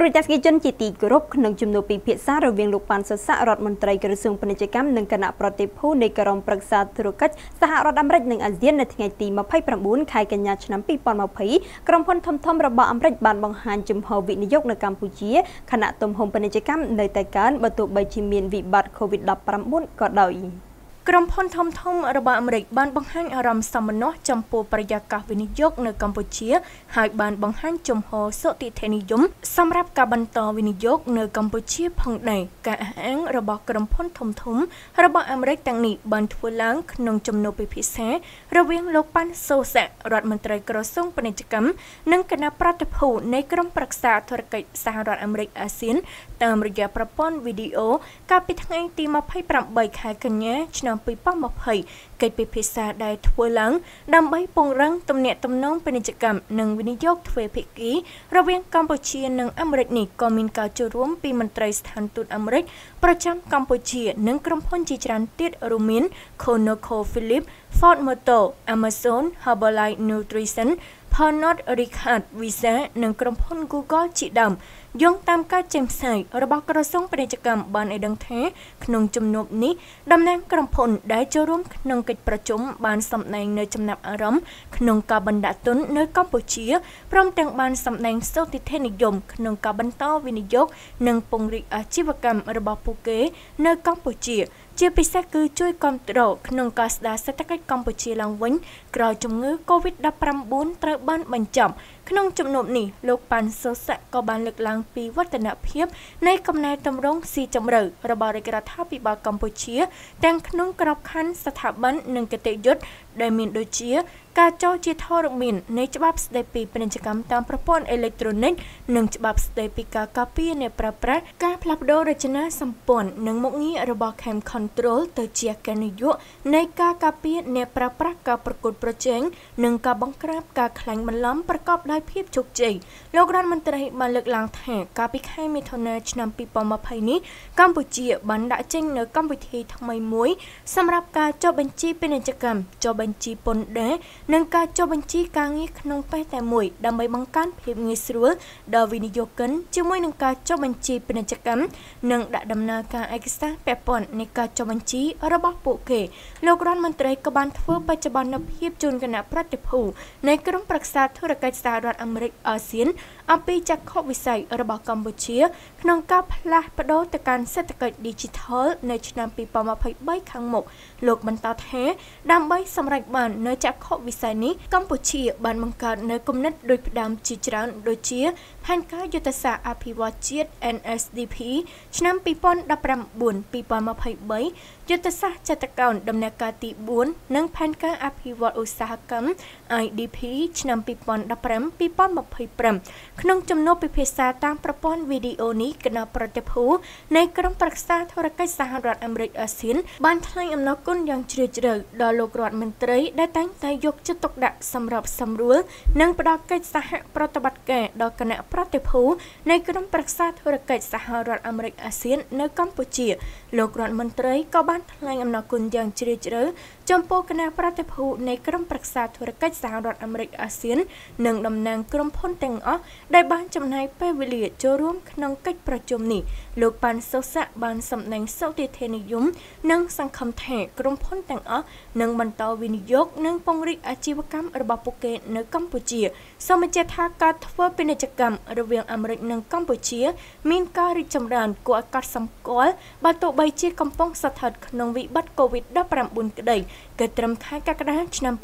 ទូរទស្សនិកជនជាទីគោរពក្នុងជំនួបពិភាក្សារវាងលោកប៉ាន់សស័ករដ្ឋមន្ត្រីក្រសួងពាណិជ្ជកម្មនិងគណៈប្រតិភូនៃក្រុមប្រឹក្សាធុរកិច្ចសហរដ្ឋអាមេរិកនិងអាស៊ាននៅថ្ងៃទី29ខែកញ្ញាឆ្នាំ2020ក្រុមហ៊ុនធំធំរបស់អាមេរិកបានបង្ហាញជំហរវិនិយោគនៅកម្ពុជាខណៈទំហំពាណិជ្ជកម្មនៅតែកើនបើទោះបីជាមានវិបត្តិ COVID-19 ក៏ដោយ។ក្រុមហ៊ុនធំធំរបស់អាមេរិកបានបង្ហាញអារម្មណ៍សមនោះចំពោះប្រយាកាសវិនិយោគនៅកម្ពុជា ហើយបានបង្ហាញជំហរសុតិធនិយមសម្រាប់ការបន្តវិនិយោគនៅកម្ពុជា ផងដែរការអះអាងរបស់ក្រុមហ៊ុន ធំធំរបស់អាមេរិកទាំងនេះបានធ្វើឡើងក្នុងជំនួបពិភាក្សារវាងលោកប៉ាន់សូសារដ្ឋមន្ត្រីក្រសួងពាណិជ្ជកម្មនិងគណៈប្រតិភូនៃក្រុមប្រឹក្សាធុរកិច្ចសហរដ្ឋអាមេរិកអាស៊ានតាមរយៈប្រព័ន្ធវីដេអូកាលពីថ្ងៃទី28ខែកញ្ញាឆ្នាំឆ្នាំ2020កិច្ចពិភាក្សាដែលធ្វើឡើងដើម្បីពង្រឹងទំនាក់ទំនងពាណិជ្ជកម្មនិងវិនិយោគទ្វេភាគី រវាងកម្ពុជានិងអាមេរិកនេះក៏មានការចូលរួម ពីមន្ត្រីស្ថានទូតអាមេរិកប្រចាំកម្ពុជា និងក្រុមហ៊ុនជាច្រើនទៀតរួមមាន ConocoPhillips, Ford Motor, Amazon, Herbalife Nutrition Panod Richard Visa និងក្រុមហ៊ុន Google ជាដើមយោងតាមការចេញផ្សាយរបស់ក្រសួងពាណិជ្ជកម្មបានឲ្យដឹងថា ក្នុងជំនួបនេះតំណាងក្រុមហ៊ុន ដែលចូលរួមក្នុងកិច្ចប្រជុំបានសម្ដែងនៅចំណាប់អារម្មណ៍ក្នុងការបណ្ដាក់ទុននៅកម្ពុជាព្រមទាំងបានសម្ដែងសោតិធនិយមក្នុងការបន្តវិនិយោគនិងពង្រីកអាជីវកម្មរបស់ពួកគេនៅកម្ពុជាជាពិសេសគឺជួយគ្រប់គ្រងក្នុងការស្ដារសេដ្ឋកិច្ចកម្ពុជាឡើងវិញក្រោយជំងឺ Covid-19 ត្រូវបានបញ្ចប់ក្នុងចំណុចនេះលោកប៉ាន់សូសាក់ក៏បានលើកឡើងពីវឌ្ឍនភាព នៃកំណែតម្រង់ស៊ីជម្រៅរបស់រាជរដ្ឋាភិបាលកម្ពុជាទាំងក្នុងក្របខ័ណ្ឌស្ថាប័ននិងគតិយុត្តដែលមានដូចជាការចោះជាធរមាននៃច្បាប់ស្តីពីពាណិជ្ជកម្មតាមប្រព័ន្ធអេឡិចត្រូនិកនិងច្បាប់ស្តីពីការការពារអ្នកប្រើប្រាស់ការផ្លាស់ប្តូររចនាសម្ព័ន្ធនិងមុខងាររបស់ Cam Control ទៅជាកណយុនៃការការពារអ្នកប្រើប្រាស់ការប្រកួតប្រជែងនិងការបង្ក្រាបការក្លែងបន្លំប្រកបដោយហើយភាពជោគជ័យលោករដ្ឋមន្ត្រីបានលើកឡើងថាកាលពីខែមិថុនាឆ្នាំ2020នេះកម្ពុជាបានដាក់ចេញនូវកម្មវិធីថ្មីមួយ សម្រាប់ការចុះបញ្ជីពាណិជ្ជកម្មចុះបញ្ជីពន្ធដារនិងការចុះបញ្ជីការងារក្នុងពេលតែមួយដើម្បីបង្កើនភាពងាយស្រួលដល់វិនិយោគិនជាមួយនឹងការចុះបញ្ជីពាណិជ្ជកម្មនិងដាក់ដំណើរការឯកសារពាក់ព័ន្ធនៃការចុះបញ្ជីរបស់ពួកគេលោករដ្ឋមន្ត្រីក៏បានធ្វើបច្ចុប្បន្នភាពជូនគណៈប្រតិភូនៃក្រមប្រឹក្សាធុរកិច្ចសាររដ្ឋអាមេរិកអាស៊ានអំពីចក្ខុវិស័យរបស់កម្ពុជា ក្នុងការផ្លាស់ប្តូរទៅកាន់សេដ្ឋកិច្ច Digital នៅឆ្នាំ2023ខាងមុខលោកបន្តថាដើម្បីសម្រេចបាន នៅចក្ខុវិស័យនេះកម្ពុជា បានបង្កើតនៅគំនិត ដូចផ្ដើមជាច្រើន ដូចជាផែនការយុទ្ធសាស្ត្រអភិវឌ្ឍជាតិ NSDP ឆ្នាំ2019-2023យុទ្ធសាស្ត្រចតកោណដំណាក់កាលទី4និងផែនការអភិវឌ្ឍឧស្សាហកម្ម IDP ឆ្នាំ2025ក្នុងជំនួបពិភាក្សាតាមប្រព័ន្ធវីដេអូនេះគណៈប្រតិភូ នៃក្រុមប្រឹក្សាធុរកិច្ចសហរដ្ឋអាមេរិកអាស៊ានបានថ្លែងអំណរគុណយ៉ាងជ្រាលជ្រៅដល់លោករដ្ឋមន្ត្រីដែលតែងតែយកចិត្តទុកដាក់សម្របសម្រួល និងផ្ដល់កិច្ចសហប្រតិបត្តិការដល់គណៈប្រតិភូនៃក្រុមប្រឹក្សាធុរកិច្ចសហរដ្ឋអាមេរិកអាស៊ាន នៅកម្ពុជាលោករដ្ឋមន្ត្រីក៏បានថ្លែងអំណរគុណយ៉ាងជ្រាលជ្រៅចំពោះគណៈប្រតិភូនៃក្រុមប្រឹក្សាធុរកិច្ចសហរដ្ឋអាមេរិកអាស៊ាននិងដំណនិងក្រុមហ៊ុនទាំងអស់ដែលបានចំណាយពេលវេលាចូលរួមក្នុងកិច្ចប្រជុំនេះលោកប៉ាន់សូសាបានសម្ដែងសោតិធនិយមនិងសង្ឃឹមថា ក្រុមហ៊ុនទាំងអស់នឹងបន្តវិនិយោគនិងពង្រីកអាជីវកម្មរបស់ពួកគេ នៅកម្ពុជាសូមបញ្ជាក់ថាការធ្វើពាណិជ្ជកម្មរវាងអាមេរិកនិងកម្ពុជាមានការរីកចម្រើនគួរឲ្យកត់សម្គាល់បើទោះបីជាកំពុងស្ថិតក្នុងវិបត្តិ COVID-19 ក្តីគិតត្រឹមខែកក្កដាឆ្នាំ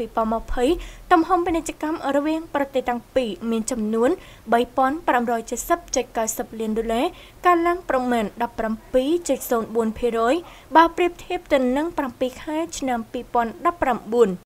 2020ទំហំពាណិជ្ជកម្មរវាង ប្រទេសទាំងពីរមានចំនួន3570.90លានដុល្លារកើនឡើងប្រមាណ17.04%បើប្រៀបធៀបទៅនឹង7ខែឆ្នាំ2019